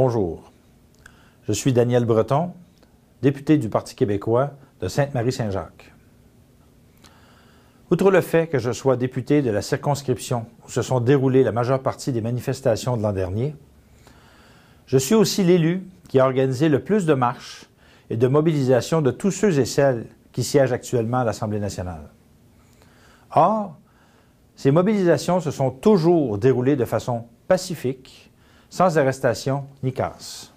Bonjour, je suis Daniel Breton, député du Parti québécois de Sainte-Marie-Saint-Jacques. Outre le fait que je sois député de la circonscription où se sont déroulées la majeure partie des manifestations de l'an dernier, je suis aussi l'élu qui a organisé le plus de marches et de mobilisations de tous ceux et celles qui siègent actuellement à l'Assemblée nationale. Or, ces mobilisations se sont toujours déroulées de façon pacifique sans arrestation ni casse.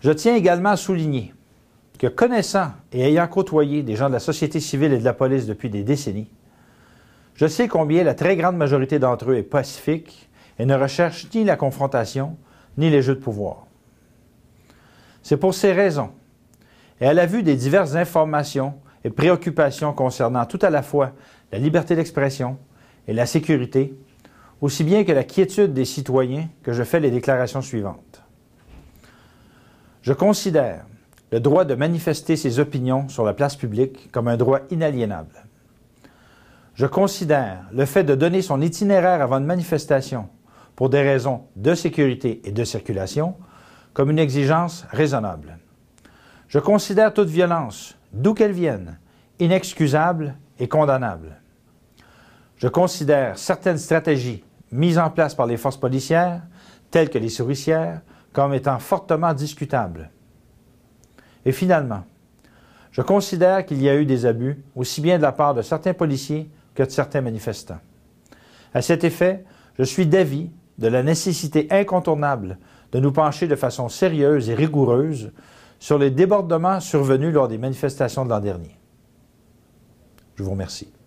Je tiens également à souligner que connaissant et ayant côtoyé des gens de la société civile et de la police depuis des décennies, je sais combien la très grande majorité d'entre eux est pacifique et ne recherche ni la confrontation ni les jeux de pouvoir. C'est pour ces raisons, et à la vue des diverses informations et préoccupations concernant tout à la fois la liberté d'expression et la sécurité aussi bien que la quiétude des citoyens que je fais les déclarations suivantes. Je considère le droit de manifester ses opinions sur la place publique comme un droit inaliénable. Je considère le fait de donner son itinéraire avant une manifestation pour des raisons de sécurité et de circulation comme une exigence raisonnable. Je considère toute violence, d'où qu'elle vienne, inexcusable et condamnable. Je considère certaines stratégies mises en place par les forces policières, telles que les souricières, comme étant fortement discutables. Et finalement, je considère qu'il y a eu des abus, aussi bien de la part de certains policiers que de certains manifestants. À cet effet, je suis d'avis de la nécessité incontournable de nous pencher de façon sérieuse et rigoureuse sur les débordements survenus lors des manifestations de l'an dernier. Je vous remercie.